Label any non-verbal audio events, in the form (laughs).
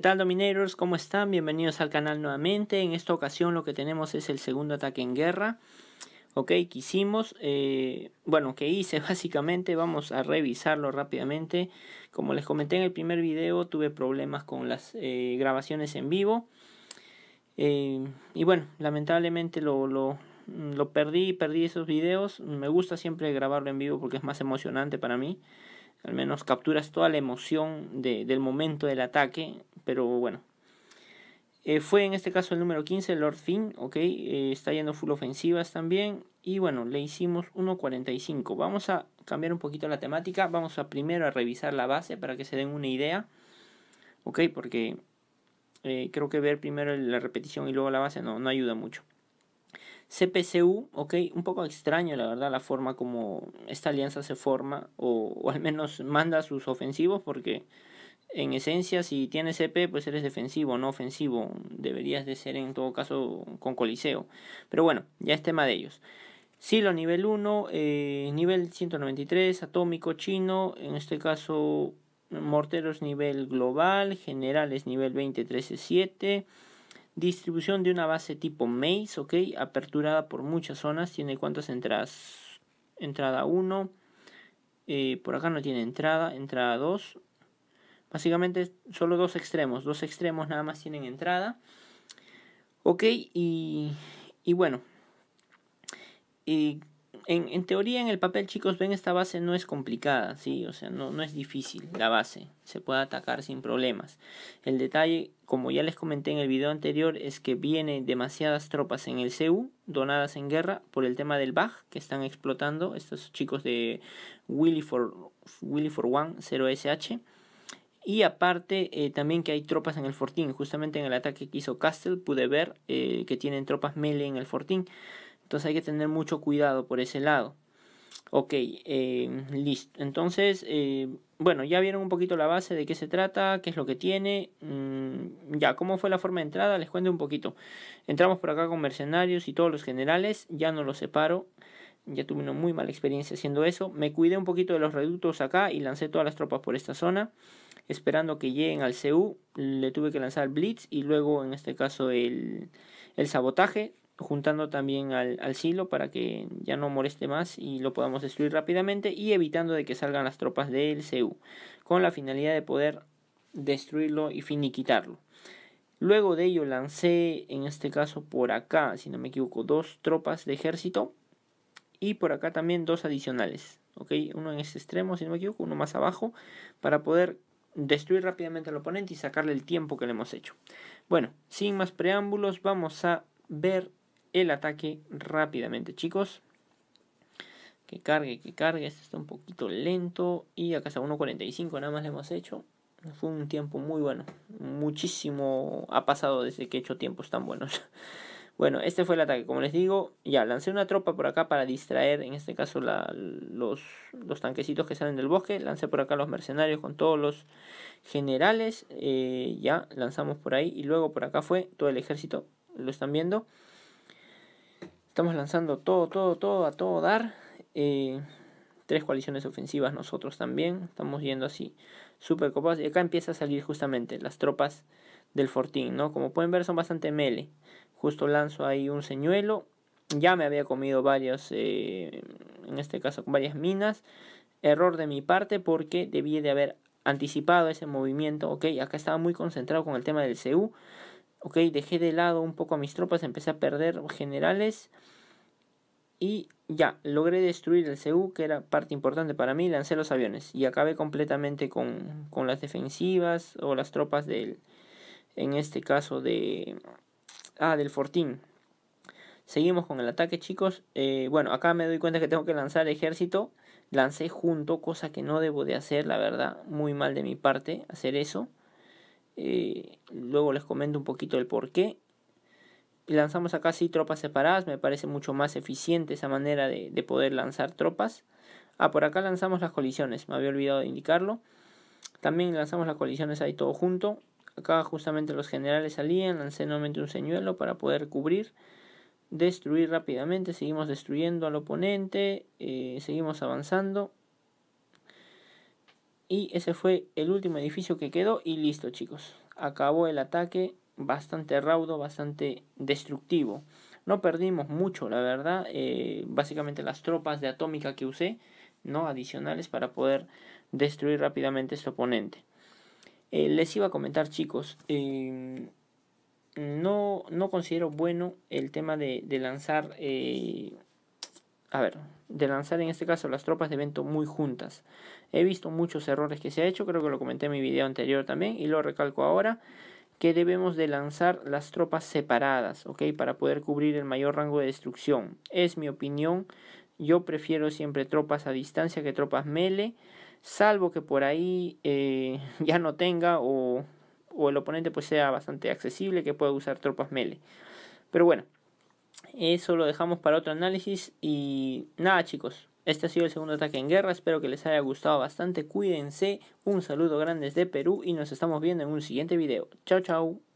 ¿Qué tal Dominators? ¿Cómo están? Bienvenidos al canal nuevamente. En esta ocasión lo que tenemos es el segundo ataque en guerra. Ok, que hicimos, eh, bueno, que hice (laughs) básicamente, vamos a revisarlo rápidamente. Como les comenté en el primer video, tuve problemas con las eh, grabaciones en vivo. Eh, y bueno, lamentablemente lo, lo, perdí, perdí esos videos. Me gusta siempre grabarlo en vivo porque es más emocionante para mí al menos capturas toda la emoción del momento del ataque pero bueno. Eh, fue en este caso el número 15, Lord Finn, ok, eh, está yendo full ofensivas también. Y bueno, le hicimos 1.45. Vamos a cambiar un poquito la temática. Vamos a primero a revisar la base para que se den una idea. Ok, porque eh, creo que ver primero la repetición y luego la base no, no ayuda mucho. CPCU, ok, un poco extraño la verdad la forma como esta alianza se forma o, o al menos manda sus ofensivos porque en esencia, si tienes CP pues eres defensivo, no ofensivo. Deberías de ser en todo caso con Coliseo. Pero bueno, ya es tema de ellos. Silo nivel 1, eh, nivel 193, atómico chino, en este caso morteros nivel global, generales nivel 20-13-7, distribución de una base tipo maze, ok, aperturada por muchas zonas, tiene cuántas entradas, entrada 1, eh, por acá no tiene entrada, entrada 2, Básicamente solo dos extremos, dos extremos nada más tienen entrada. Ok, y, bueno. Y en, en, teoría en el papel, chicos, ven esta base no es complicada, ¿sí? O sea, no, no es difícil la base, se puede atacar sin problemas. El detalle, como ya les comenté en el video anterior, es que vienen demasiadas tropas en el CU, donadas en guerra, por el tema del BAG, que están explotando estos chicos de Willy Willy for One 0SH. Y aparte eh, también que hay tropas en el fortín. Justamente en el ataque que hizo Castle pude ver eh, que tienen tropas melee en el fortín. Entonces hay que tener mucho cuidado por ese lado. Ok, em, listo. Entonces, eh, bueno, ya vieron un poquito la base de qué se trata, qué es lo que tiene. Mm, ya, cómo fue la forma de entrada, les cuento un poquito. Entramos por acá con mercenarios y todos los generales. Ya no los separo. Ya tuve una muy mala experiencia haciendo eso. Me cuidé un poquito de los reductos acá y lancé todas las tropas por esta zona esperando que lleguen al CU. Le tuve que lanzar Blitz y luego en este caso el, sabotaje, juntando también al, al silo para que ya no moleste más y lo podamos destruir rápidamente y evitando de que salgan las tropas del CU, con la finalidad de poder destruirlo y finiquitarlo. Luego de ello lancé, en este caso por acá, si no me equivoco, dos tropas de ejército y por acá también dos adicionales. ¿ok? Uno en este extremo, si no me equivoco, uno más abajo, para poder destruir rápidamente al oponente y sacarle el tiempo que le hemos hecho. Bueno, sin más preámbulos, vamos a ver el ataque rápidamente, chicos. Que cargue, que cargue. Este está un poquito lento. Y acá está 1.45, nada más le hemos hecho. Fue un tiempo muy bueno. Muchísimo ha pasado desde que he hecho tiempos tan buenos. Bueno, este fue el ataque, como les digo, ya lancé una tropa por acá para distraer, en este caso, los, tanquecitos que salen del bosque, lancé por acá los mercenarios con todos los generales, eh, ya lanzamos por ahí y luego por acá fue todo el ejército, lo están viendo. Estamos lanzando todo, todo, todo, a todo dar. Eh, tres coaliciones ofensivas nosotros también. Estamos yendo así. Super copas. Y acá empieza a salir justamente las tropas del fortín, ¿no? Como pueden ver son bastante mele. Justo lanzo ahí un señuelo. Ya me había comido varias... Eh, en este caso varias minas. Error de mi parte porque debí de haber anticipado ese movimiento. Ok, acá estaba muy concentrado con el tema del CU. Ok, dejé de lado un poco a mis tropas, empecé a perder generales. Y ya, logré destruir el CU, que era parte importante para mí, lancé los aviones. Y acabé completamente con, con las defensivas o las tropas del, en este caso de, Ah, del fortín. Seguimos con el ataque, chicos. Eh, bueno, acá me doy cuenta que tengo que lanzar ejército. Lancé junto, cosa que no debo de hacer, la verdad. Muy mal de mi parte hacer eso. Eh, luego les comento un poquito el por qué. Lanzamos acá sí tropas separadas. Me parece mucho más eficiente esa manera de, de poder lanzar tropas. Ah, por acá lanzamos las colisiones. Me había olvidado de indicarlo. También lanzamos las colisiones ahí todo junto. Acá justamente los generales salían, lancé nuevamente un señuelo para poder cubrir, destruir rápidamente, seguimos destruyendo al oponente, eh, seguimos avanzando. Y ese fue el último edificio que quedó y listo chicos. Acabó el ataque bastante raudo, bastante destructivo. No perdimos mucho, la verdad. Eh, básicamente las tropas de atómica que usé, no adicionales para poder destruir rápidamente este oponente. Eh, les iba a comentar chicos, em, no, no considero bueno el tema de, lanzar, eh, a ver, de lanzar en este caso las tropas de evento muy juntas. He visto muchos errores que se ha hecho, creo que lo comenté en mi video anterior también y lo recalco ahora que debemos de lanzar las tropas separadas, ¿ok? Para poder cubrir el mayor rango de destrucción. Es mi opinión, yo prefiero siempre tropas a distancia que tropas melee salvo que por ahí eh, (laughs) ya no tenga o, el oponente pues sea bastante accesible que pueda usar tropas melee. Pero bueno, eso lo dejamos para otro análisis y nada chicos, este ha sido el segundo ataque en guerra, espero que les haya gustado bastante, cuídense, un saludo grande desde Perú y nos estamos viendo en un siguiente video. Chao chao.